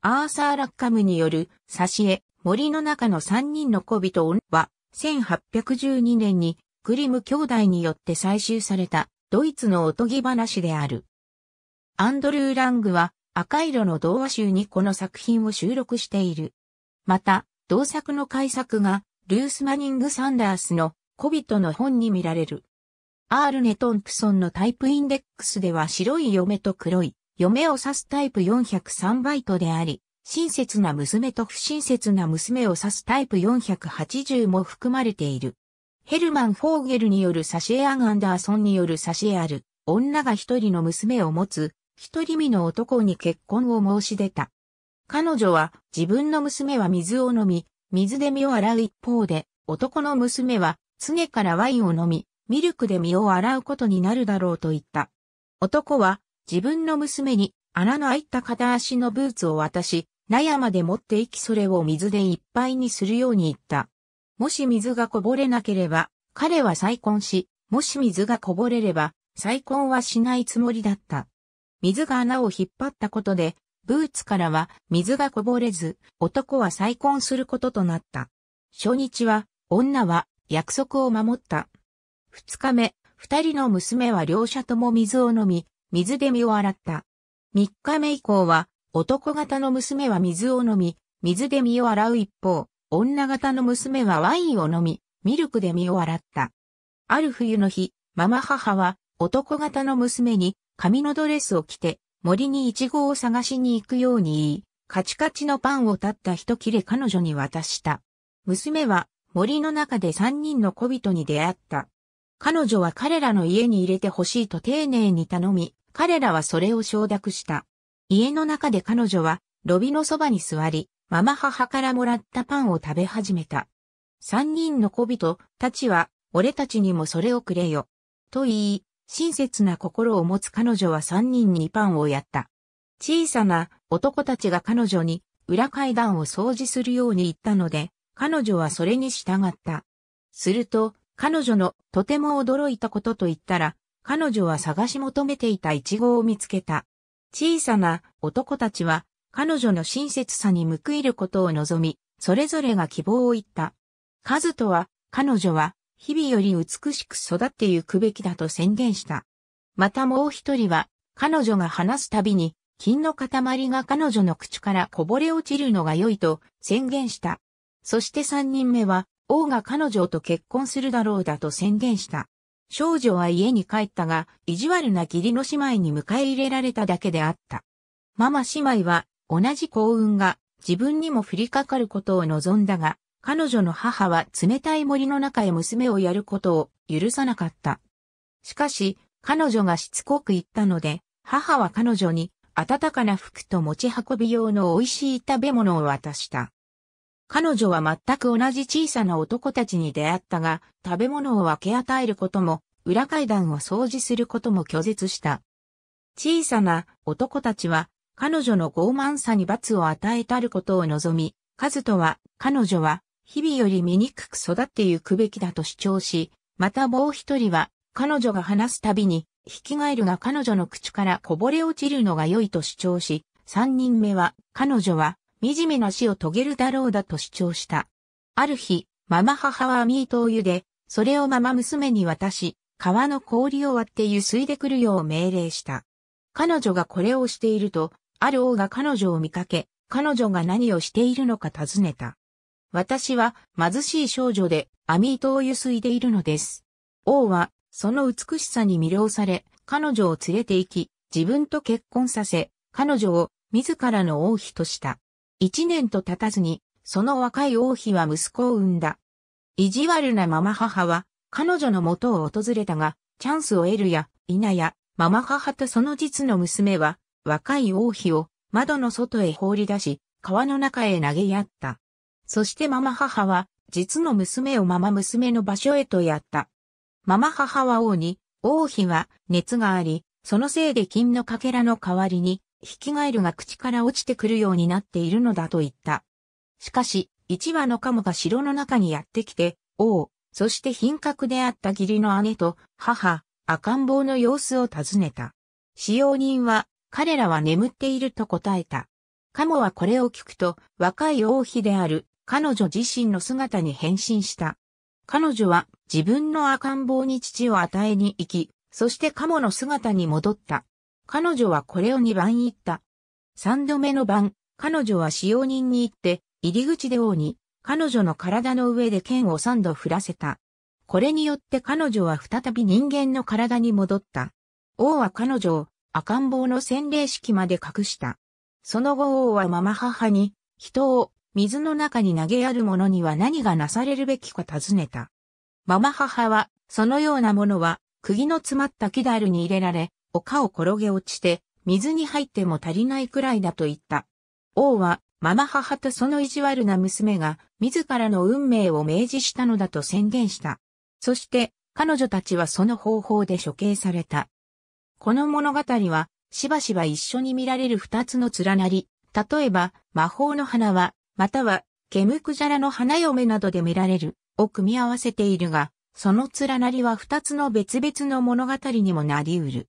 アーサー・ラッカムによる、挿絵、森の中の三人の小人は、1812年に、グリム兄弟によって採集された、ドイツのおとぎ話である。アンドルー・ラングは、赤色の童話集にこの作品を収録している。また、同作の改作が、ルース・マニング・サンダースの、小人の本に見られる。アールネ・トンプソンのタイプインデックスでは白い嫁と黒い嫁を指すタイプ403バイトであり、親切な娘と不親切な娘を指すタイプ480も含まれている。ヘルマン・フォーゲルによるサシエ・アガアンダーソンによるサシエ・アル、女が一人の娘を持つ、一人身の男に結婚を申し出た。彼女は自分の娘は水を飲み、水で身を洗う一方で、男の娘は常からワインを飲み、ミルクで身を洗うことになるだろうと言った。男は自分の娘に穴の開いた片足のブーツを渡し、納屋まで持って行きそれを水でいっぱいにするように言った。もし水がこぼれなければ、彼は再婚し、もし水がこぼれれば、再婚はしないつもりだった。水が穴を引っ張ったことで、ブーツからは水がこぼれず、男は再婚することとなった。初日は、女は約束を守った。二日目、二人の娘は両者とも水を飲み、水で身を洗った。三日目以降は、男型の娘は水を飲み、水で身を洗う一方、女型の娘はワインを飲み、ミルクで身を洗った。ある冬の日、ママ母は男型の娘に髪のドレスを着て森にイチゴを探しに行くように言い、カチカチのパンを立った一切れ彼女に渡した。娘は森の中で三人の小人に出会った。彼女は彼らの家に入れてほしいと丁寧に頼み、彼らはそれを承諾した。家の中で彼女は、ロビのそばに座り、ママ母からもらったパンを食べ始めた。三人の小人たちは、俺たちにもそれをくれよ。と言い、親切な心を持つ彼女は三人にパンをやった。小さな男たちが彼女に裏階段を掃除するように言ったので、彼女はそれに従った。すると、彼女のとても驚いたことと言ったら、彼女は探し求めていたイチゴを見つけた。小さな男たちは彼女の親切さに報いることを望み、それぞれが希望を言った。カズとは、彼女は日々より美しく育ってゆくべきだと宣言した。またもう一人は、彼女が話すたびに、金の塊が彼女の口からこぼれ落ちるのが良いと宣言した。そして三人目は、王が彼女と結婚するだろうだと宣言した。少女は家に帰ったが、意地悪な義理の姉妹に迎え入れられただけであった。ママ姉妹は、同じ幸運が自分にも降りかかることを望んだが、彼女の母は冷たい森の中へ娘をやることを許さなかった。しかし、彼女がしつこく言ったので、母は彼女に暖かな服と持ち運び用の美味しい食べ物を渡した。彼女は全く同じ小さな男たちに出会ったが、食べ物を分け与えることも、裏階段を掃除することも拒絶した。小さな男たちは、彼女の傲慢さに罰を与えたることを望み、カズトは、彼女は、日々より醜く育ってゆくべきだと主張し、またもう一人は、彼女が話すたびに、引き返るが彼女の口からこぼれ落ちるのが良いと主張し、三人目は、彼女は、惨めな死を遂げるだろうだと主張した。ある日、ママ母はミートを茹で、それをママ娘に渡し、川の氷を割って湯いでくるよう命令した。彼女がこれをしていると、ある王が彼女を見かけ、彼女が何をしているのか尋ねた。私は貧しい少女で、アミートをゆすいでいるのです。王は、その美しさに魅了され、彼女を連れて行き、自分と結婚させ、彼女を自らの王妃とした。一年と経たずに、その若い王妃は息子を産んだ。意地悪なママ母は、彼女の元を訪れたが、チャンスを得るや、否や、ママ母とその実の娘は、若い王妃を窓の外へ放り出し、川の中へ投げやった。そしてママ母は、実の娘をママ娘の場所へとやった。ママ母は王に、王妃は熱があり、そのせいで金のかけらの代わりにヒキガエルが口から落ちてくるようになっているのだと言った。しかし、一羽のカモが城の中にやってきて、王、そして品格であった義理の姉と母、赤ん坊の様子を尋ねた。使用人は、彼らは眠っていると答えた。カモはこれを聞くと、若い王妃である、彼女自身の姿に変身した。彼女は、自分の赤ん坊に父を与えに行き、そしてカモの姿に戻った。彼女はこれを2番言った。3度目の晩、彼女は使用人に行って、入り口で王に、彼女の体の上で剣を3度振らせた。これによって彼女は再び人間の体に戻った。王は彼女を赤ん坊の洗礼式まで隠した。その後王はママ母に、人を水の中に投げやる者には何がなされるべきか尋ねた。ママ母は、そのようなものは、釘の詰まった木だるに入れられ、丘を転げ落ちて、水に入っても足りないくらいだと言った。王は、ママ母とその意地悪な娘が、自らの運命を明示したのだと宣言した。そして、彼女たちはその方法で処刑された。この物語は、しばしば一緒に見られる二つの連なり、例えば、魔法の花は、または、ケムクジャラの花嫁などで見られる、を組み合わせているが、その連なりは二つの別々の物語にもなり得る。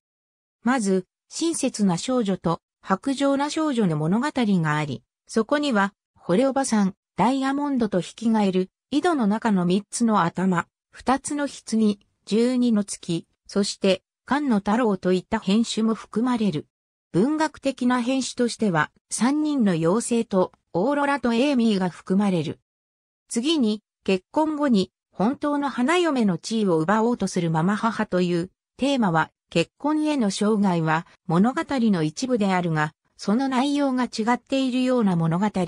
まず、親切な少女と白状な少女の物語があり、そこには、惚れおばさん、ダイヤモンドと引き換える、井戸の中の三つの頭、二つの棺、十二の月、そして、菅野太郎といった編集も含まれる。文学的な編集としては、三人の妖精と、オーロラとエイミーが含まれる。次に、結婚後に、本当の花嫁の地位を奪おうとするママ母という、テーマは結婚への生涯は物語の一部であるが、その内容が違っているような物語、不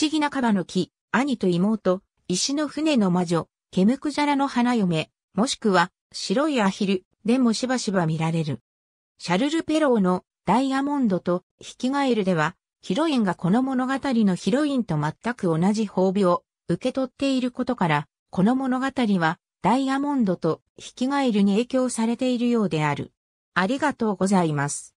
思議なカバの木、兄と妹、石の船の魔女、ケムクジャラの花嫁、もしくは白いアヒルでもしばしば見られる。シャルル・ペローのダイヤモンドと引きガエルでは、ヒロインがこの物語のヒロインと全く同じ褒美を受け取っていることから、この物語はダイヤモンドと引きガエルに影響されているようである。ありがとうございます。